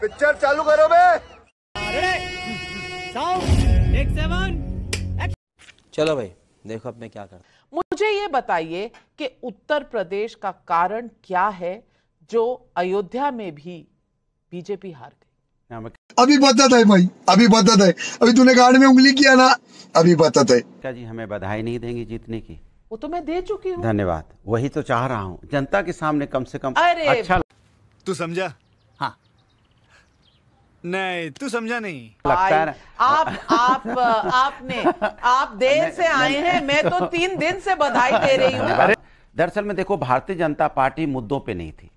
Picture चालू करो बे चलो भाई देखो अब मैं क्या कर मुझे ये बताइए कि उत्तर प्रदेश का कारण क्या है जो अयोध्या में भी बीजेपी हार गई अभी बता है भाई अभी बता है अभी तूने गाड़ में उंगली किया ना अभी बदत है जी हमें बधाई नहीं देंगी जीतने की वो तो मैं दे चुकी हूँ धन्यवाद वही तो चाह रहा हूँ जनता के सामने कम से कम अरे अच्छा तू समझा नहीं तू समझा नहीं लगता है ना आप आप आपने आप देर से आए हैं मैं तो तीन दिन से बधाई दे रही हूँ दरअसल में देखो भारतीय जनता पार्टी मुद्दों पे नहीं थी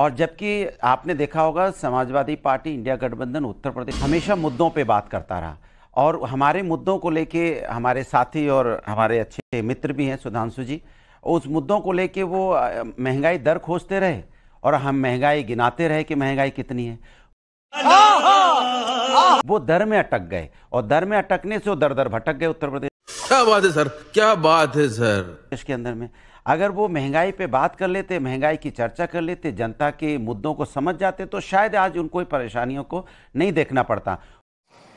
और जबकि आपने देखा होगा समाजवादी पार्टी इंडिया गठबंधन उत्तर प्रदेश हमेशा मुद्दों पे बात करता रहा और हमारे मुद्दों को लेके हमारे साथी और हमारे अच्छे मित्र भी हैं सुधांशु जी उस मुद्दों को लेके वो महंगाई दर खोजते रहे और हम महंगाई गिनाते रहे कि महंगाई कितनी है हाँ, हाँ। वो दर में अटक गए और दर में अटकने से वो दर दर भटक गए उत्तर प्रदेश क्या बात है सर क्या बात है सर देश के अंदर में अगर वो महंगाई पे बात कर लेते महंगाई की चर्चा कर लेते जनता के मुद्दों को समझ जाते तो शायद आज उनको परेशानियों को नहीं देखना पड़ता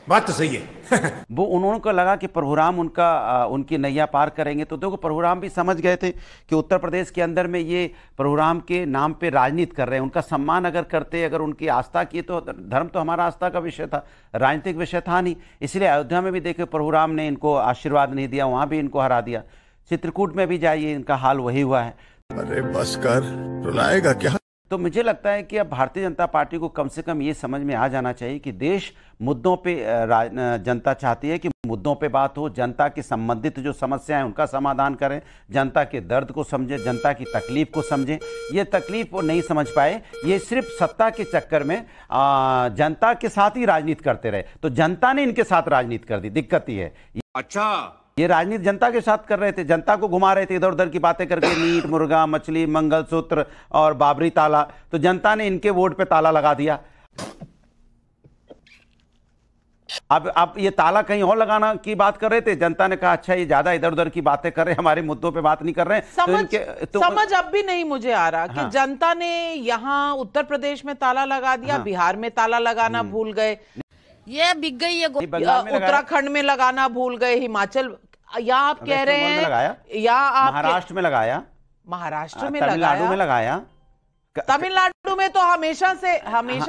बात तो सही है वो उन्होंने को लगा कि प्रभुराम उनका उनकी नैया पार करेंगे तो देखो प्रभुराम भी समझ गए थे कि उत्तर प्रदेश के अंदर में ये प्रभुराम के नाम पे राजनीति कर रहे हैं उनका सम्मान अगर करते अगर उनकी आस्था की तो धर्म तो हमारा आस्था का विषय था राजनीतिक विषय था नहीं इसलिए अयोध्या में भी देखे प्रभुराम ने इनको आशीर्वाद नहीं दिया वहाँ भी इनको हरा दिया चित्रकूट में भी जाइए इनका हाल वही हुआ है अरे बस कर रुलाएगा क्या तो मुझे लगता है कि अब भारतीय जनता पार्टी को कम से कम ये समझ में आ जाना चाहिए कि देश मुद्दों पे जनता चाहती है कि मुद्दों पे बात हो जनता के संबंधित जो समस्याएं उनका समाधान करें जनता के दर्द को समझें जनता की तकलीफ को समझें ये तकलीफ वो नहीं समझ पाए ये सिर्फ सत्ता के चक्कर में जनता के साथ ही राजनीति करते रहे तो जनता ने इनके साथ राजनीति कर दी दिक्कत ही है अच्छा ये राजनीति जनता के साथ कर रहे थे जनता को घुमा रहे थे इधर उधर की बातें करके मीट मुर्गा मछली मंगलसूत्र और बाबरी ताला तो जनता ने इनके वोट पे ताला लगा दिया अब अब ये ताला कहीं और लगाना की बात कर रहे थे जनता ने कहा अच्छा ये ज्यादा इधर उधर की बातें कर रहे हैं हमारे मुद्दों पे बात नहीं कर रहे हैं तो समझ, तो इनके, तो समझ अब भी नहीं मुझे आ रहा हाँ। कि जनता ने यहाँ उत्तर प्रदेश में ताला लगा दिया हाँ। बिहार में ताला लगाना हम्म। भूल गए ये बिक गई है उत्तराखंड में लगाना भूल गए हिमाचल या आप कह रहे हैं या आप महाराष्ट्र में लगाया महाराष्ट्र हाँ, में लगाया तमिलनाडु में लगाया तमिलनाडु में तो हमेशा से हमेशा